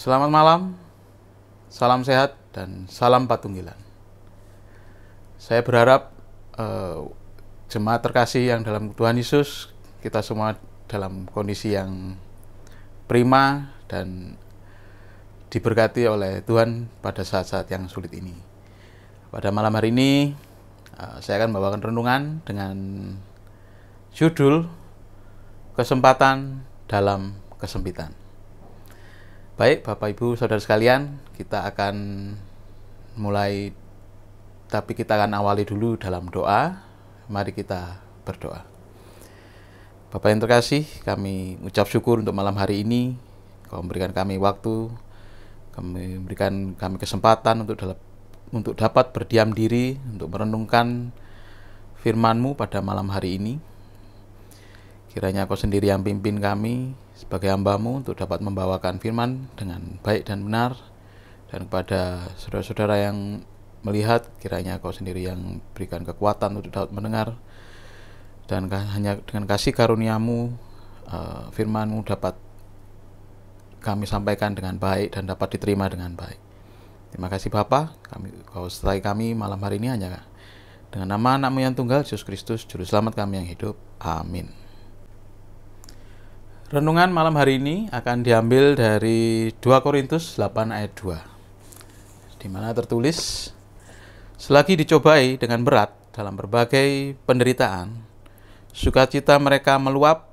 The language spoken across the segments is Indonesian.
Selamat malam, salam sehat, dan salam patunggilan. Saya berharap eh, jemaat terkasih yang dalam Tuhan Yesus, kita semua dalam kondisi yang prima dan diberkati oleh Tuhan pada saat-saat yang sulit ini. Pada malam hari ini, eh, saya akan membawakan renungan dengan judul Kesempatan dalam Kesempitan. Baik, Bapak Ibu, Saudara sekalian, kita akan mulai tapi kita akan awali dulu dalam doa. Mari kita berdoa. Bapak yang terkasih, kami ucap syukur untuk malam hari ini. Kau memberikan kami waktu, kami memberikan kami kesempatan untuk dalam untuk dapat berdiam diri, untuk merenungkan firman-Mu pada malam hari ini. Kiranya kau sendiri yang pimpin kami sebagai hambamu untuk dapat membawakan firman dengan baik dan benar. Dan kepada saudara-saudara yang melihat, kiranya kau sendiri yang berikan kekuatan untuk dapat mendengar. Dan hanya dengan kasih karuniamu, eh, firmanmu dapat kami sampaikan dengan baik dan dapat diterima dengan baik. Terima kasih Bapak, kami kau setelah kami malam hari ini hanya dengan nama anakmu yang tunggal, Yesus Kristus, Juru Selamat kami yang hidup. Amin. Renungan malam hari ini akan diambil dari 2 Korintus 8 ayat 2. Di mana tertulis, "Selagi dicobai dengan berat dalam berbagai penderitaan, sukacita mereka meluap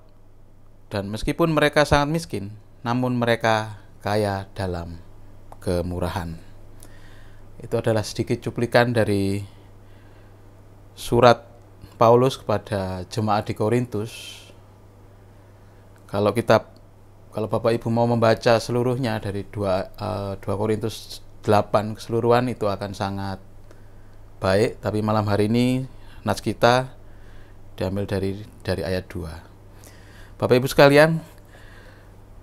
dan meskipun mereka sangat miskin, namun mereka kaya dalam kemurahan." Itu adalah sedikit cuplikan dari surat Paulus kepada jemaat di Korintus kalau kita, kalau Bapak Ibu mau membaca seluruhnya dari 2 2 eh, Korintus 8 keseluruhan itu akan sangat baik, tapi malam hari ini nats kita diambil dari dari ayat 2. Bapak Ibu sekalian,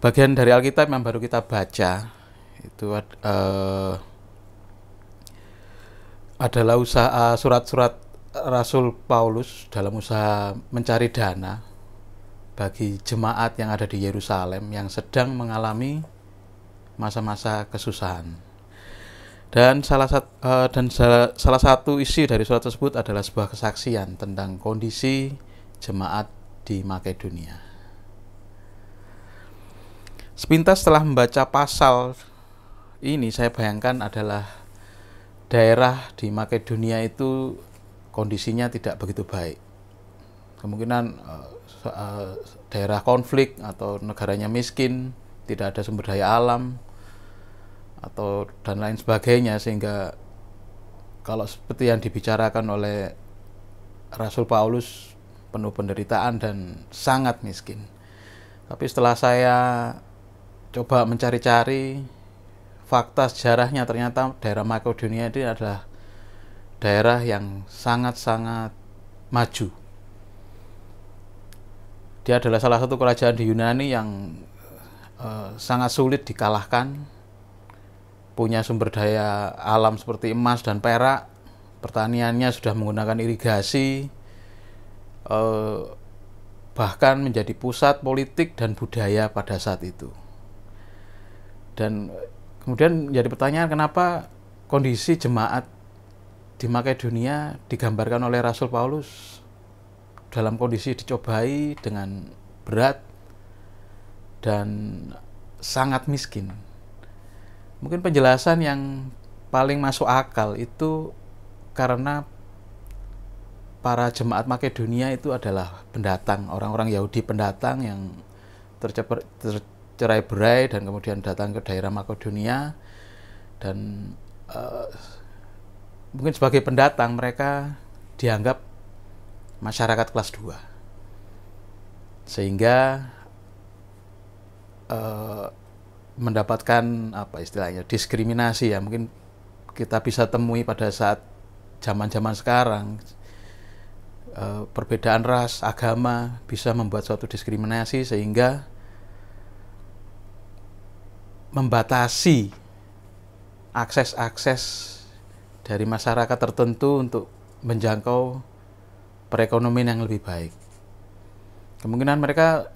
bagian dari Alkitab yang baru kita baca itu uh, adalah usaha surat-surat Rasul Paulus dalam usaha mencari dana bagi jemaat yang ada di Yerusalem yang sedang mengalami masa-masa kesusahan. Dan salah satu eh, dan salah satu isi dari surat tersebut adalah sebuah kesaksian tentang kondisi jemaat di Makedonia. Sepintas setelah membaca pasal ini saya bayangkan adalah daerah di Makedonia itu kondisinya tidak begitu baik. Kemungkinan eh, daerah konflik atau negaranya miskin, tidak ada sumber daya alam atau dan lain sebagainya sehingga kalau seperti yang dibicarakan oleh Rasul Paulus penuh penderitaan dan sangat miskin. Tapi setelah saya coba mencari-cari fakta sejarahnya ternyata daerah Makedonia ini adalah daerah yang sangat-sangat maju dia adalah salah satu kerajaan di Yunani yang uh, sangat sulit dikalahkan. Punya sumber daya alam seperti emas dan perak. Pertaniannya sudah menggunakan irigasi. Eh, bahkan menjadi pusat politik dan budaya pada saat itu. Dan eh, kemudian menjadi pertanyaan kenapa kondisi jemaat di Makedonia digambarkan oleh Rasul Paulus dalam kondisi dicobai dengan berat dan sangat miskin. Mungkin penjelasan yang paling masuk akal itu karena para jemaat Makedonia itu adalah pendatang, orang-orang Yahudi pendatang yang tercerai berai dan kemudian datang ke daerah Makedonia dan uh, mungkin sebagai pendatang mereka dianggap masyarakat kelas 2. Sehingga uh, mendapatkan apa istilahnya diskriminasi ya mungkin kita bisa temui pada saat zaman-zaman sekarang uh, perbedaan ras, agama bisa membuat suatu diskriminasi sehingga membatasi akses-akses dari masyarakat tertentu untuk menjangkau perekonomian yang lebih baik. Kemungkinan mereka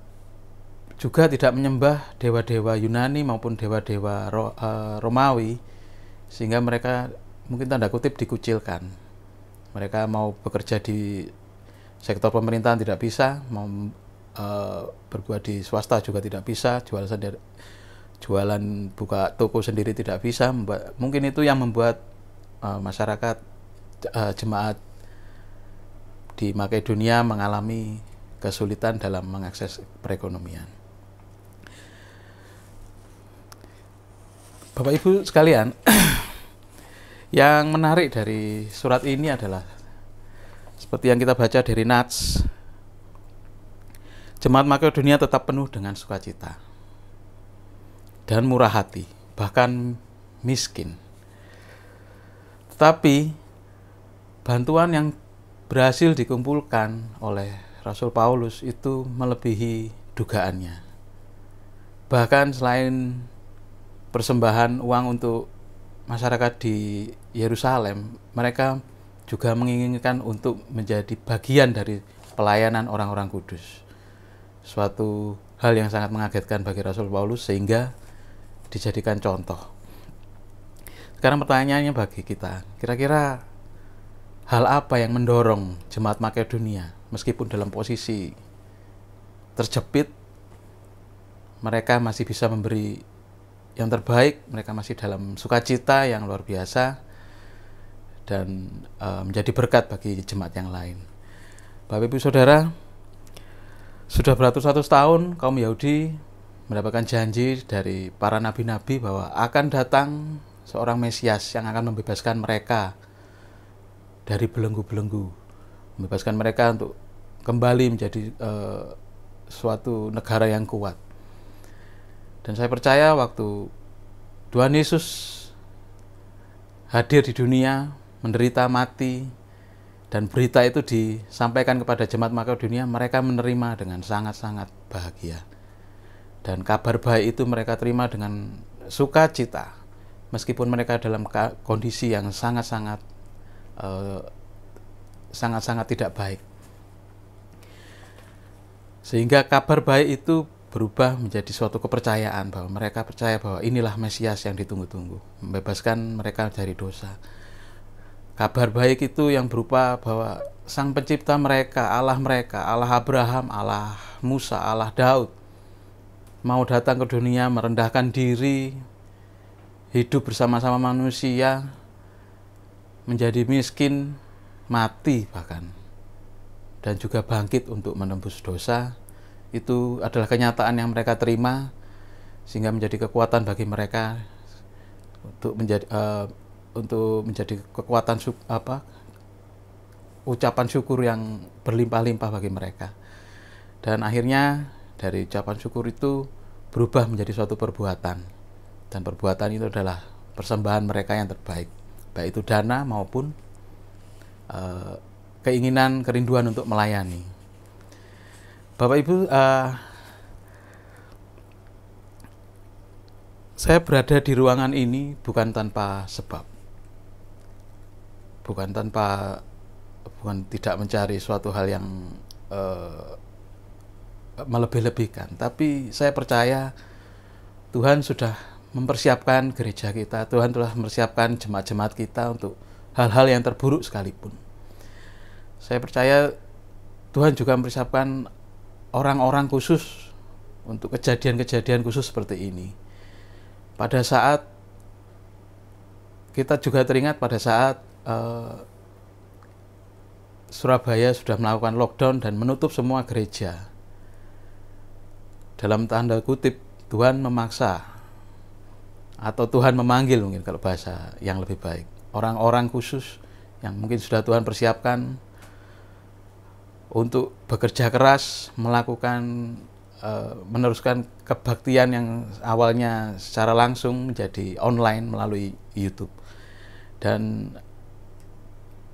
juga tidak menyembah dewa-dewa Yunani maupun dewa-dewa eh, Romawi sehingga mereka mungkin tanda kutip dikucilkan. Mereka mau bekerja di sektor pemerintahan tidak bisa, mau uh, berbuat di swasta juga tidak bisa, jualan sendiri jualan buka toko sendiri tidak bisa, mungkin itu yang membuat uh, masyarakat uh, jemaat di Makedonia mengalami kesulitan dalam mengakses perekonomian. Bapak Ibu sekalian, yang menarik dari surat ini adalah seperti yang kita baca dari Nats, jemaat Makedonia tetap penuh dengan sukacita dan murah hati, bahkan miskin. Tetapi bantuan yang berhasil dikumpulkan oleh Rasul Paulus itu melebihi dugaannya. Bahkan selain persembahan uang untuk masyarakat di Yerusalem, mereka juga menginginkan untuk menjadi bagian dari pelayanan orang-orang kudus. Suatu hal yang sangat mengagetkan bagi Rasul Paulus sehingga dijadikan contoh. Sekarang pertanyaannya bagi kita, kira-kira hal apa yang mendorong jemaat Makedonia meskipun dalam posisi terjepit mereka masih bisa memberi yang terbaik mereka masih dalam sukacita yang luar biasa dan e, menjadi berkat bagi jemaat yang lain Bapak Ibu Saudara sudah beratus-ratus tahun kaum Yahudi mendapatkan janji dari para nabi-nabi bahwa akan datang seorang Mesias yang akan membebaskan mereka dari belenggu-belenggu, membebaskan mereka untuk kembali menjadi uh, suatu negara yang kuat. Dan saya percaya waktu Tuhan Yesus hadir di dunia, menderita mati, dan berita itu disampaikan kepada jemaat dunia mereka menerima dengan sangat-sangat bahagia. Dan kabar baik itu mereka terima dengan sukacita, meskipun mereka dalam kondisi yang sangat-sangat Eh, sangat-sangat uh, tidak baik. Sehingga kabar baik itu berubah menjadi suatu kepercayaan bahwa mereka percaya bahwa inilah Mesias yang ditunggu-tunggu, membebaskan mereka dari dosa. Kabar baik itu yang berupa bahwa Sang Pencipta mereka, Allah mereka, Allah Abraham, Allah Musa, Allah Daud, mau datang ke dunia merendahkan diri, hidup bersama-sama manusia, menjadi miskin, mati bahkan, dan juga bangkit untuk menembus dosa, itu adalah kenyataan yang mereka terima, sehingga menjadi kekuatan bagi mereka untuk menjadi uh, untuk menjadi kekuatan apa ucapan syukur yang berlimpah-limpah bagi mereka. Dan akhirnya dari ucapan syukur itu berubah menjadi suatu perbuatan. Dan perbuatan itu adalah persembahan mereka yang terbaik baik itu dana maupun uh, keinginan kerinduan untuk melayani. Bapak Ibu, uh, saya berada di ruangan ini bukan tanpa sebab, bukan tanpa bukan tidak mencari suatu hal yang uh, melebih-lebihkan, tapi saya percaya Tuhan sudah mempersiapkan gereja kita. Tuhan telah mempersiapkan jemaat-jemaat kita untuk hal-hal yang terburuk sekalipun. Saya percaya Tuhan juga mempersiapkan orang-orang khusus untuk kejadian-kejadian khusus seperti ini. Pada saat kita juga teringat pada saat uh, Surabaya sudah melakukan lockdown dan menutup semua gereja. Dalam tanda kutip, Tuhan memaksa atau Tuhan memanggil mungkin kalau bahasa yang lebih baik. Orang-orang khusus yang mungkin sudah Tuhan persiapkan untuk bekerja keras, melakukan uh, meneruskan kebaktian yang awalnya secara langsung menjadi online melalui YouTube. Dan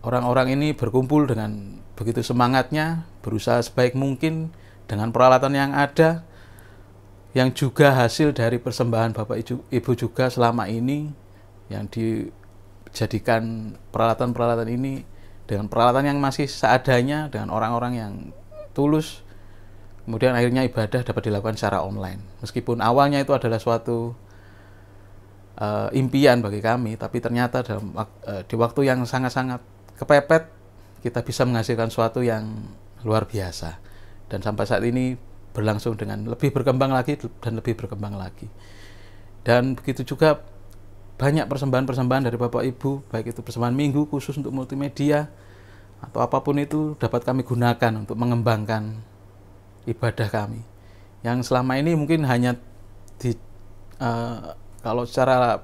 orang-orang ini berkumpul dengan begitu semangatnya, berusaha sebaik mungkin dengan peralatan yang ada yang juga hasil dari persembahan Bapak Ibu juga selama ini yang dijadikan peralatan-peralatan ini dengan peralatan yang masih seadanya dengan orang-orang yang tulus kemudian akhirnya ibadah dapat dilakukan secara online meskipun awalnya itu adalah suatu uh, impian bagi kami tapi ternyata dalam uh, di waktu yang sangat-sangat kepepet kita bisa menghasilkan suatu yang luar biasa dan sampai saat ini berlangsung dengan lebih berkembang lagi dan lebih berkembang lagi. Dan begitu juga banyak persembahan-persembahan dari Bapak Ibu, baik itu persembahan minggu khusus untuk multimedia atau apapun itu dapat kami gunakan untuk mengembangkan ibadah kami. Yang selama ini mungkin hanya di uh, kalau secara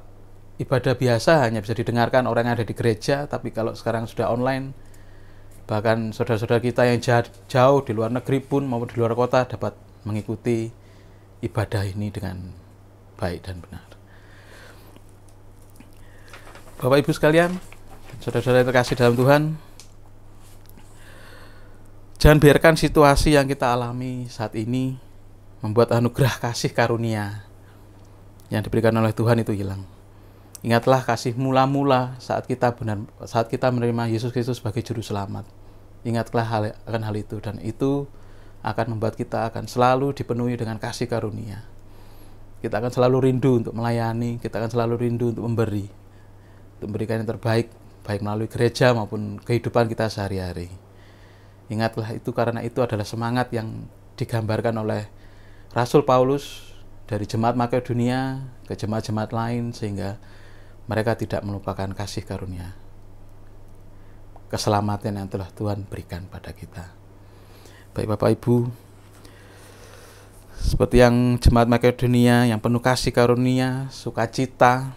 ibadah biasa hanya bisa didengarkan orang yang ada di gereja, tapi kalau sekarang sudah online bahkan saudara-saudara kita yang jauh di luar negeri pun maupun di luar kota dapat mengikuti ibadah ini dengan baik dan benar. Bapak Ibu sekalian, saudara-saudara yang terkasih dalam Tuhan, jangan biarkan situasi yang kita alami saat ini membuat anugerah kasih karunia yang diberikan oleh Tuhan itu hilang. Ingatlah kasih mula-mula saat kita benar saat kita menerima Yesus Kristus sebagai juru selamat. Ingatlah hal, akan hal itu dan itu akan membuat kita akan selalu dipenuhi dengan kasih karunia. Kita akan selalu rindu untuk melayani, kita akan selalu rindu untuk memberi, untuk memberikan yang terbaik, baik melalui gereja maupun kehidupan kita sehari-hari. Ingatlah itu karena itu adalah semangat yang digambarkan oleh Rasul Paulus dari jemaat Makedonia ke jemaat-jemaat lain sehingga mereka tidak melupakan kasih karunia keselamatan yang telah Tuhan berikan pada kita. Baik Bapak Ibu, seperti yang jemaat Makedonia yang penuh kasih karunia, sukacita,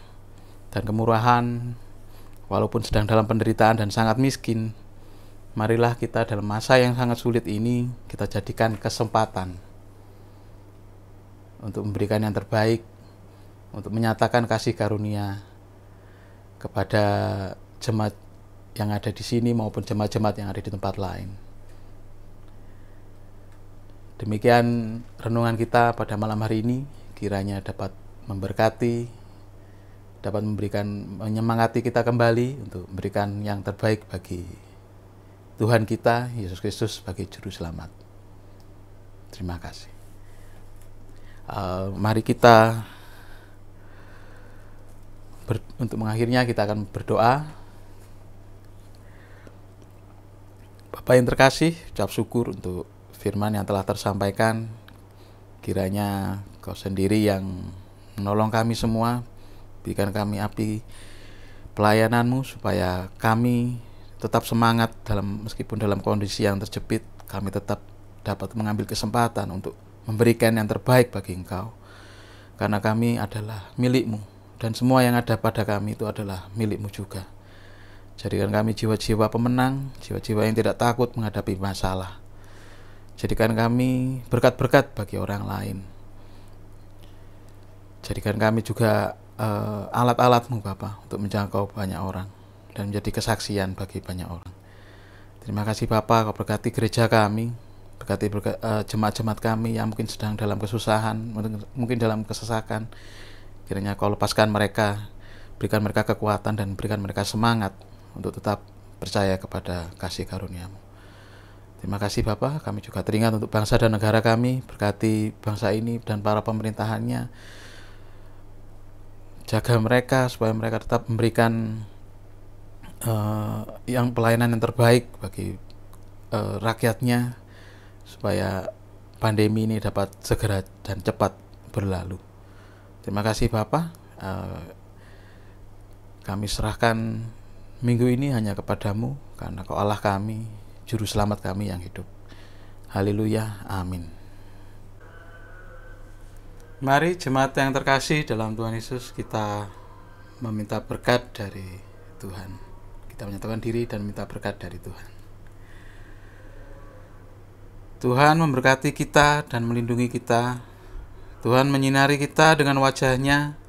dan kemurahan, walaupun sedang dalam penderitaan dan sangat miskin, marilah kita dalam masa yang sangat sulit ini kita jadikan kesempatan untuk memberikan yang terbaik, untuk menyatakan kasih karunia kepada jemaat yang ada di sini maupun jemaat-jemaat yang ada di tempat lain. Demikian renungan kita pada malam hari ini, kiranya dapat memberkati, dapat memberikan menyemangati kita kembali untuk memberikan yang terbaik bagi Tuhan kita Yesus Kristus sebagai juru selamat. Terima kasih. Uh, mari kita ber, untuk mengakhirnya kita akan berdoa Bapak yang terkasih, ucap syukur untuk firman yang telah tersampaikan. Kiranya kau sendiri yang menolong kami semua, berikan kami api pelayananmu supaya kami tetap semangat dalam meskipun dalam kondisi yang terjepit, kami tetap dapat mengambil kesempatan untuk memberikan yang terbaik bagi engkau. Karena kami adalah milikmu dan semua yang ada pada kami itu adalah milikmu juga. Jadikan kami jiwa-jiwa pemenang, jiwa-jiwa yang tidak takut menghadapi masalah. Jadikan kami berkat-berkat bagi orang lain. Jadikan kami juga uh, alat-alatmu Bapa untuk menjangkau banyak orang dan menjadi kesaksian bagi banyak orang. Terima kasih Bapak, kau berkati gereja kami, berkati berkat, uh, eh, jemaat-jemaat kami yang mungkin sedang dalam kesusahan, mungkin dalam kesesakan. Kiranya kau lepaskan mereka, berikan mereka kekuatan dan berikan mereka semangat untuk tetap percaya kepada kasih karuniamu. Terima kasih Bapak, kami juga teringat untuk bangsa dan negara kami, berkati bangsa ini dan para pemerintahannya. Jaga mereka supaya mereka tetap memberikan uh, yang pelayanan yang terbaik bagi uh, rakyatnya supaya pandemi ini dapat segera dan cepat berlalu. Terima kasih Bapak. Uh, kami serahkan Minggu ini hanya kepadamu, karena kau Allah kami, juru selamat kami yang hidup. Haleluya, amin. Mari jemaat yang terkasih dalam Tuhan Yesus, kita meminta berkat dari Tuhan. Kita menyatakan diri dan minta berkat dari Tuhan. Tuhan memberkati kita dan melindungi kita. Tuhan menyinari kita dengan wajahnya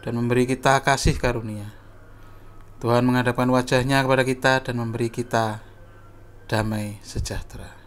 dan memberi kita kasih karunia. Tuhan menghadapkan wajahnya kepada kita dan memberi kita damai sejahtera.